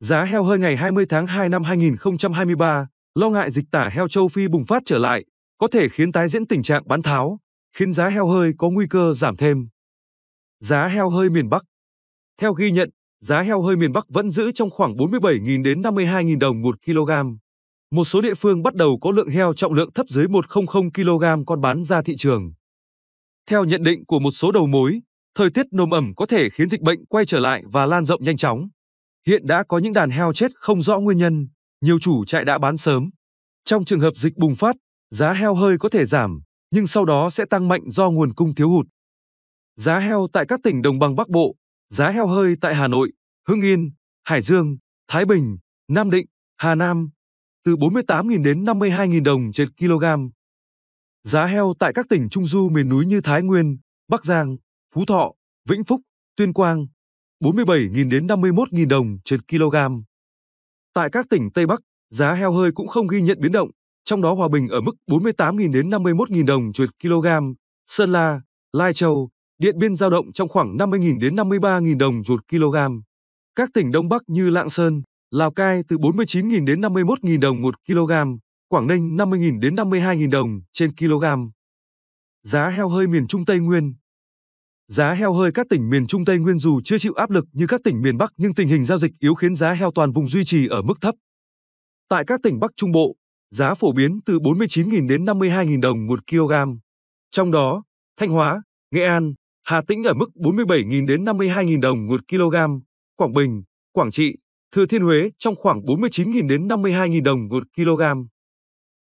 Giá heo hơi ngày 20 tháng 2 năm 2023, lo ngại dịch tả heo châu Phi bùng phát trở lại, có thể khiến tái diễn tình trạng bán tháo, khiến giá heo hơi có nguy cơ giảm thêm. Giá heo hơi miền Bắc Theo ghi nhận, giá heo hơi miền Bắc vẫn giữ trong khoảng 47.000 đến 52.000 đồng 1 kg. Một số địa phương bắt đầu có lượng heo trọng lượng thấp dưới 100 kg con bán ra thị trường. Theo nhận định của một số đầu mối, thời tiết nồm ẩm có thể khiến dịch bệnh quay trở lại và lan rộng nhanh chóng. Hiện đã có những đàn heo chết không rõ nguyên nhân, nhiều chủ trại đã bán sớm. Trong trường hợp dịch bùng phát, giá heo hơi có thể giảm, nhưng sau đó sẽ tăng mạnh do nguồn cung thiếu hụt. Giá heo tại các tỉnh đồng bằng Bắc Bộ, giá heo hơi tại Hà Nội, Hưng Yên, Hải Dương, Thái Bình, Nam Định, Hà Nam từ 48.000 đến 52.000 đồng trên kg. Giá heo tại các tỉnh trung du miền núi như Thái Nguyên, Bắc Giang, Phú Thọ, Vĩnh Phúc, Tuyên Quang, 47.000 đến 51.000 đồng trên kg. Tại các tỉnh Tây Bắc, giá heo hơi cũng không ghi nhận biến động, trong đó Hòa Bình ở mức 48.000 đến 51.000 đồng trên kg, Sơn La, Lai Châu, Điện Biên giao động trong khoảng 50.000 đến 53.000 đồng một kg. Các tỉnh Đông Bắc như Lạng Sơn, Lào Cai từ 49.000 đến 51.000 đồng một kg, Quảng Ninh 50.000 đến 52.000 đồng trên kg. Giá heo hơi miền Trung Tây Nguyên Giá heo hơi các tỉnh miền Trung Tây Nguyên dù chưa chịu áp lực như các tỉnh miền Bắc nhưng tình hình giao dịch yếu khiến giá heo toàn vùng duy trì ở mức thấp. Tại các tỉnh Bắc Trung Bộ, giá phổ biến từ 49.000 đến 52.000 đồng một kg. Trong đó, Thanh Hóa, Nghệ An, Hà Tĩnh ở mức 47.000 đến 52.000 đồng một kg, Quảng Bình, Quảng Trị, Thừa Thiên Huế trong khoảng 49.000 đến 52.000 đồng một kg.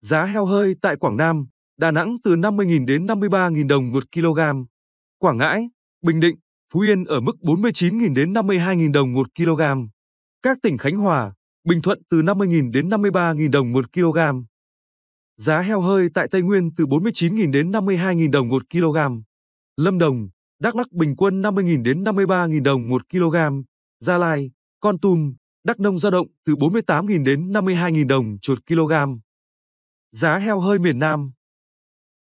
Giá heo hơi tại Quảng Nam, Đà Nẵng từ 50.000 đến 53.000 đồng một kg. Quảng Ngãi, Bình Định, Phú Yên ở mức 49.000 đến 52.000 đồng 1 kg. Các tỉnh Khánh Hòa, Bình Thuận từ 50.000 đến 53.000 đồng 1 kg. Giá heo hơi tại Tây Nguyên từ 49.000 đến 52.000 đồng 1 kg. Lâm Đồng, Đắk Lắk bình quân 50.000 đến 53.000 đồng 1 kg. Gia Lai, Con Tum, Đắk Nông dao động từ 48.000 đến 52.000 đồng chuột kg. Giá heo hơi miền Nam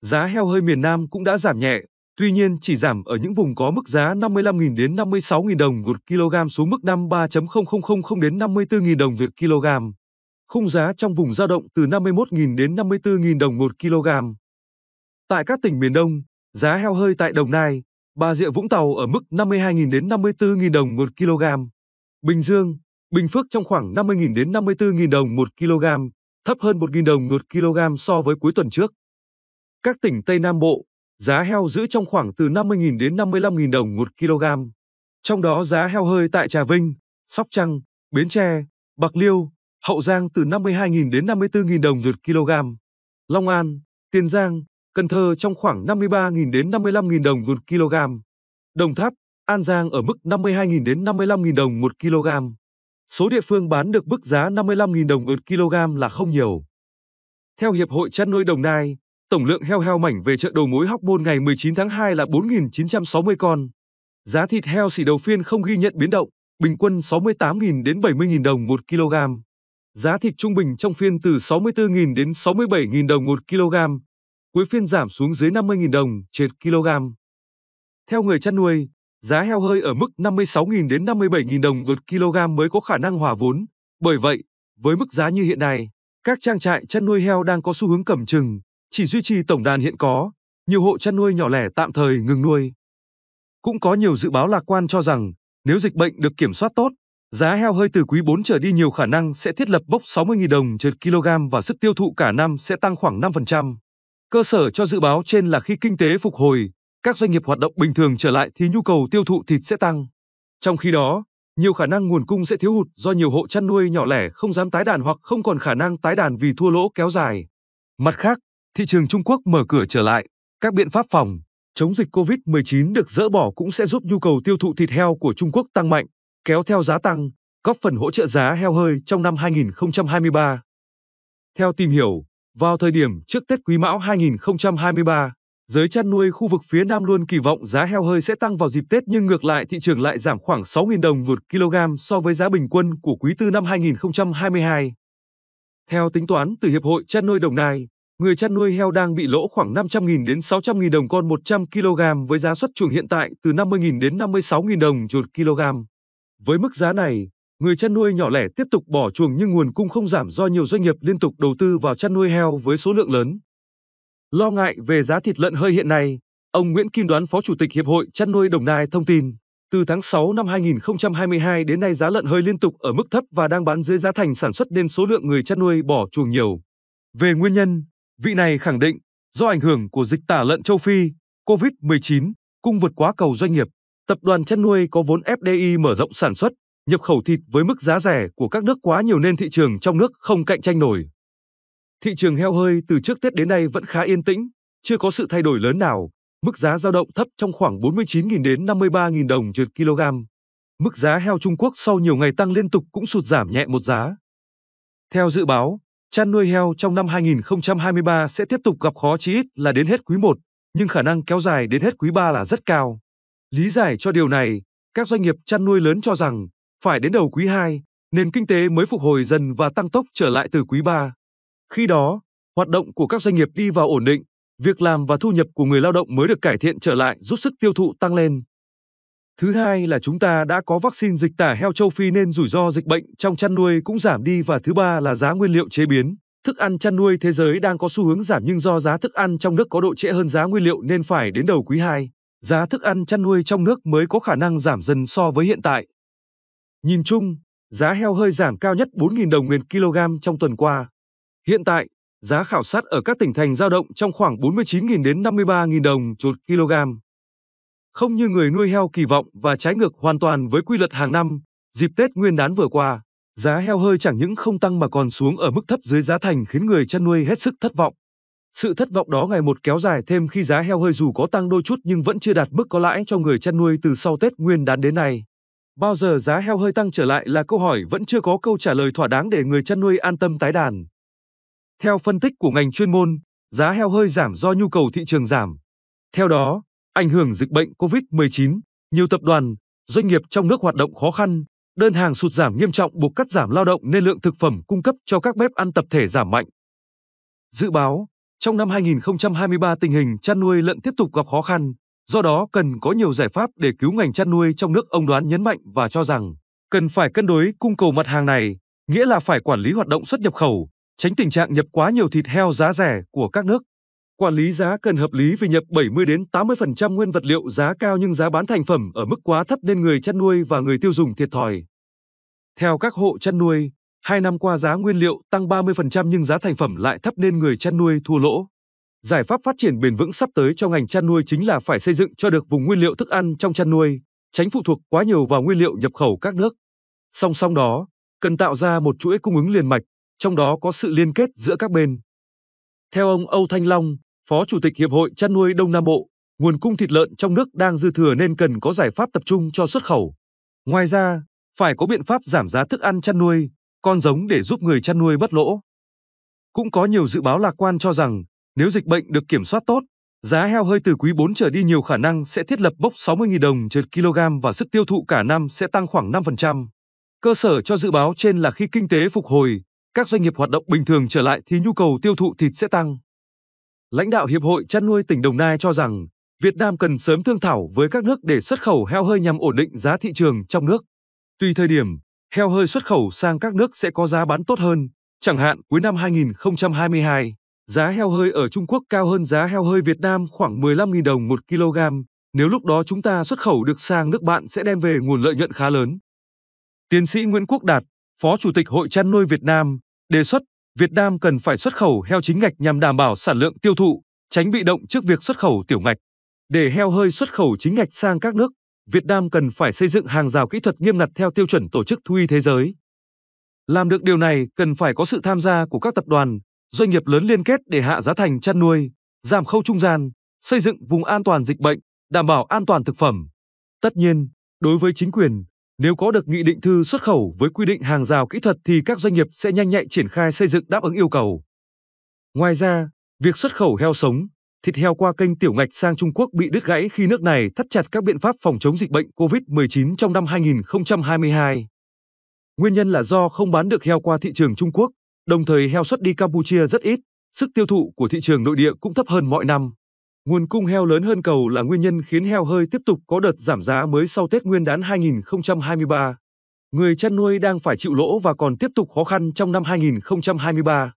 Giá heo hơi miền Nam cũng đã giảm nhẹ, Tuy nhiên, chỉ giảm ở những vùng có mức giá 55.000 đến 56.000 đồng một kg xuống mức 53.0000 đến 54.000 đồng một kg. Khung giá trong vùng dao động từ 51.000 đến 54.000 đồng một kg. Tại các tỉnh miền Đông, giá heo hơi tại Đồng Nai, Bà Rịa Vũng Tàu ở mức 52.000 đến 54.000 đồng một kg. Bình Dương, Bình Phước trong khoảng 50.000 đến 54.000 đồng một kg, thấp hơn 1.000 đồng một kg so với cuối tuần trước. Các tỉnh Tây Nam Bộ, giá heo giữ trong khoảng từ 50.000 đến 55.000 đồng một kg. Trong đó giá heo hơi tại Trà Vinh, Sóc Trăng, Bến Tre, Bạc Liêu, Hậu Giang từ 52.000 đến 54.000 đồng một kg. Long An, Tiền Giang, Cần Thơ trong khoảng 53.000 đến 55.000 đồng một kg. Đồng Tháp, An Giang ở mức 52.000 đến 55.000 đồng một kg. Số địa phương bán được mức giá 55.000 đồng một kg là không nhiều. Theo Hiệp hội chăn nuôi Đồng Nai, Tổng lượng heo heo mảnh về chợ đầu mối Hóc Môn ngày 19 tháng 2 là 4.960 con. Giá thịt heo xỉ đầu phiên không ghi nhận biến động, bình quân 68.000 đến 70.000 đồng 1 kg. Giá thịt trung bình trong phiên từ 64.000 đến 67.000 đồng 1 kg. Cuối phiên giảm xuống dưới 50.000 đồng trên kg. Theo người chăn nuôi, giá heo hơi ở mức 56.000 đến 57.000 đồng một kg mới có khả năng hòa vốn. Bởi vậy, với mức giá như hiện nay, các trang trại chăn nuôi heo đang có xu hướng cầm chừng, chỉ duy trì tổng đàn hiện có, nhiều hộ chăn nuôi nhỏ lẻ tạm thời ngừng nuôi. Cũng có nhiều dự báo lạc quan cho rằng, nếu dịch bệnh được kiểm soát tốt, giá heo hơi từ quý 4 trở đi nhiều khả năng sẽ thiết lập bốc 60.000 đồng trên kg và sức tiêu thụ cả năm sẽ tăng khoảng 5%. Cơ sở cho dự báo trên là khi kinh tế phục hồi, các doanh nghiệp hoạt động bình thường trở lại thì nhu cầu tiêu thụ thịt sẽ tăng. Trong khi đó, nhiều khả năng nguồn cung sẽ thiếu hụt do nhiều hộ chăn nuôi nhỏ lẻ không dám tái đàn hoặc không còn khả năng tái đàn vì thua lỗ kéo dài. Mặt khác, thị trường Trung Quốc mở cửa trở lại, các biện pháp phòng chống dịch COVID-19 được dỡ bỏ cũng sẽ giúp nhu cầu tiêu thụ thịt heo của Trung Quốc tăng mạnh, kéo theo giá tăng, góp phần hỗ trợ giá heo hơi trong năm 2023. Theo tìm hiểu, vào thời điểm trước Tết Quý Mão 2023, giới chăn nuôi khu vực phía Nam luôn kỳ vọng giá heo hơi sẽ tăng vào dịp Tết nhưng ngược lại thị trường lại giảm khoảng 6.000 đồng một kg so với giá bình quân của quý tư năm 2022. Theo tính toán từ Hiệp hội Chăn nuôi Đồng Nai, người chăn nuôi heo đang bị lỗ khoảng 500.000 đến 600.000 đồng con 100 kg với giá xuất chuồng hiện tại từ 50.000 đến 56.000 đồng chuột kg. Với mức giá này, người chăn nuôi nhỏ lẻ tiếp tục bỏ chuồng nhưng nguồn cung không giảm do nhiều doanh nghiệp liên tục đầu tư vào chăn nuôi heo với số lượng lớn. Lo ngại về giá thịt lợn hơi hiện nay, ông Nguyễn Kim Đoán Phó Chủ tịch Hiệp hội Chăn nuôi Đồng Nai thông tin, từ tháng 6 năm 2022 đến nay giá lợn hơi liên tục ở mức thấp và đang bán dưới giá thành sản xuất nên số lượng người chăn nuôi bỏ chuồng nhiều. Về nguyên nhân, Vị này khẳng định, do ảnh hưởng của dịch tả lợn châu Phi, COVID-19, cung vượt quá cầu doanh nghiệp, tập đoàn chăn nuôi có vốn FDI mở rộng sản xuất, nhập khẩu thịt với mức giá rẻ của các nước quá nhiều nên thị trường trong nước không cạnh tranh nổi. Thị trường heo hơi từ trước Tết đến nay vẫn khá yên tĩnh, chưa có sự thay đổi lớn nào, mức giá dao động thấp trong khoảng 49.000 đến 53.000 đồng trên kg. Mức giá heo Trung Quốc sau nhiều ngày tăng liên tục cũng sụt giảm nhẹ một giá. Theo dự báo, Chăn nuôi heo trong năm 2023 sẽ tiếp tục gặp khó chí ít là đến hết quý 1, nhưng khả năng kéo dài đến hết quý 3 là rất cao. Lý giải cho điều này, các doanh nghiệp chăn nuôi lớn cho rằng phải đến đầu quý 2, nền kinh tế mới phục hồi dần và tăng tốc trở lại từ quý 3. Khi đó, hoạt động của các doanh nghiệp đi vào ổn định, việc làm và thu nhập của người lao động mới được cải thiện trở lại giúp sức tiêu thụ tăng lên. Thứ hai là chúng ta đã có vaccine dịch tả heo châu Phi nên rủi ro dịch bệnh trong chăn nuôi cũng giảm đi và thứ ba là giá nguyên liệu chế biến. Thức ăn chăn nuôi thế giới đang có xu hướng giảm nhưng do giá thức ăn trong nước có độ trễ hơn giá nguyên liệu nên phải đến đầu quý 2. Giá thức ăn chăn nuôi trong nước mới có khả năng giảm dần so với hiện tại. Nhìn chung, giá heo hơi giảm cao nhất 4.000 đồng nguyên kg trong tuần qua. Hiện tại, giá khảo sát ở các tỉnh thành giao động trong khoảng 49.000 đến 53.000 đồng một kg không như người nuôi heo kỳ vọng và trái ngược hoàn toàn với quy luật hàng năm. Dịp Tết Nguyên đán vừa qua, giá heo hơi chẳng những không tăng mà còn xuống ở mức thấp dưới giá thành khiến người chăn nuôi hết sức thất vọng. Sự thất vọng đó ngày một kéo dài thêm khi giá heo hơi dù có tăng đôi chút nhưng vẫn chưa đạt mức có lãi cho người chăn nuôi từ sau Tết Nguyên đán đến nay. Bao giờ giá heo hơi tăng trở lại là câu hỏi vẫn chưa có câu trả lời thỏa đáng để người chăn nuôi an tâm tái đàn. Theo phân tích của ngành chuyên môn, giá heo hơi giảm do nhu cầu thị trường giảm. Theo đó, Ảnh hưởng dịch bệnh COVID-19, nhiều tập đoàn, doanh nghiệp trong nước hoạt động khó khăn, đơn hàng sụt giảm nghiêm trọng buộc cắt giảm lao động nên lượng thực phẩm cung cấp cho các bếp ăn tập thể giảm mạnh. Dự báo, trong năm 2023 tình hình chăn nuôi lợn tiếp tục gặp khó khăn, do đó cần có nhiều giải pháp để cứu ngành chăn nuôi trong nước ông đoán nhấn mạnh và cho rằng cần phải cân đối cung cầu mặt hàng này, nghĩa là phải quản lý hoạt động xuất nhập khẩu, tránh tình trạng nhập quá nhiều thịt heo giá rẻ của các nước Quản lý giá cần hợp lý vì nhập 70 đến 80% nguyên vật liệu giá cao nhưng giá bán thành phẩm ở mức quá thấp nên người chăn nuôi và người tiêu dùng thiệt thòi. Theo các hộ chăn nuôi, hai năm qua giá nguyên liệu tăng 30% nhưng giá thành phẩm lại thấp nên người chăn nuôi thua lỗ. Giải pháp phát triển bền vững sắp tới cho ngành chăn nuôi chính là phải xây dựng cho được vùng nguyên liệu thức ăn trong chăn nuôi, tránh phụ thuộc quá nhiều vào nguyên liệu nhập khẩu các nước. Song song đó, cần tạo ra một chuỗi cung ứng liền mạch, trong đó có sự liên kết giữa các bên. Theo ông Âu Thanh Long, Phó Chủ tịch Hiệp hội Chăn nuôi Đông Nam Bộ, nguồn cung thịt lợn trong nước đang dư thừa nên cần có giải pháp tập trung cho xuất khẩu. Ngoài ra, phải có biện pháp giảm giá thức ăn chăn nuôi, con giống để giúp người chăn nuôi bất lỗ. Cũng có nhiều dự báo lạc quan cho rằng, nếu dịch bệnh được kiểm soát tốt, giá heo hơi từ quý 4 trở đi nhiều khả năng sẽ thiết lập bốc 60.000 đồng trên kg và sức tiêu thụ cả năm sẽ tăng khoảng 5%. Cơ sở cho dự báo trên là khi kinh tế phục hồi, các doanh nghiệp hoạt động bình thường trở lại thì nhu cầu tiêu thụ thịt sẽ tăng. Lãnh đạo Hiệp hội chăn nuôi tỉnh Đồng Nai cho rằng, Việt Nam cần sớm thương thảo với các nước để xuất khẩu heo hơi nhằm ổn định giá thị trường trong nước. Tùy thời điểm, heo hơi xuất khẩu sang các nước sẽ có giá bán tốt hơn, chẳng hạn cuối năm 2022, giá heo hơi ở Trung Quốc cao hơn giá heo hơi Việt Nam khoảng 15.000 đồng 1 kg, nếu lúc đó chúng ta xuất khẩu được sang nước bạn sẽ đem về nguồn lợi nhuận khá lớn. Tiến sĩ Nguyễn Quốc Đạt, Phó Chủ tịch Hội chăn nuôi Việt Nam đề xuất Việt Nam cần phải xuất khẩu heo chính ngạch nhằm đảm bảo sản lượng tiêu thụ, tránh bị động trước việc xuất khẩu tiểu ngạch. Để heo hơi xuất khẩu chính ngạch sang các nước, Việt Nam cần phải xây dựng hàng rào kỹ thuật nghiêm ngặt theo tiêu chuẩn tổ chức thú y thế giới. Làm được điều này cần phải có sự tham gia của các tập đoàn, doanh nghiệp lớn liên kết để hạ giá thành chăn nuôi, giảm khâu trung gian, xây dựng vùng an toàn dịch bệnh, đảm bảo an toàn thực phẩm. Tất nhiên, đối với chính quyền, nếu có được nghị định thư xuất khẩu với quy định hàng rào kỹ thuật thì các doanh nghiệp sẽ nhanh nhạy triển khai xây dựng đáp ứng yêu cầu. Ngoài ra, việc xuất khẩu heo sống, thịt heo qua kênh tiểu ngạch sang Trung Quốc bị đứt gãy khi nước này thắt chặt các biện pháp phòng chống dịch bệnh COVID-19 trong năm 2022. Nguyên nhân là do không bán được heo qua thị trường Trung Quốc, đồng thời heo xuất đi Campuchia rất ít, sức tiêu thụ của thị trường nội địa cũng thấp hơn mọi năm. Nguồn cung heo lớn hơn cầu là nguyên nhân khiến heo hơi tiếp tục có đợt giảm giá mới sau Tết Nguyên đán 2023. Người chăn nuôi đang phải chịu lỗ và còn tiếp tục khó khăn trong năm 2023.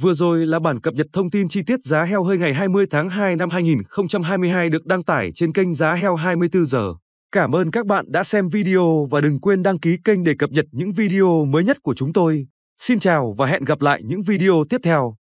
Vừa rồi là bản cập nhật thông tin chi tiết giá heo hơi ngày 20 tháng 2 năm 2022 được đăng tải trên kênh Giá Heo 24 giờ. Cảm ơn các bạn đã xem video và đừng quên đăng ký kênh để cập nhật những video mới nhất của chúng tôi. Xin chào và hẹn gặp lại những video tiếp theo.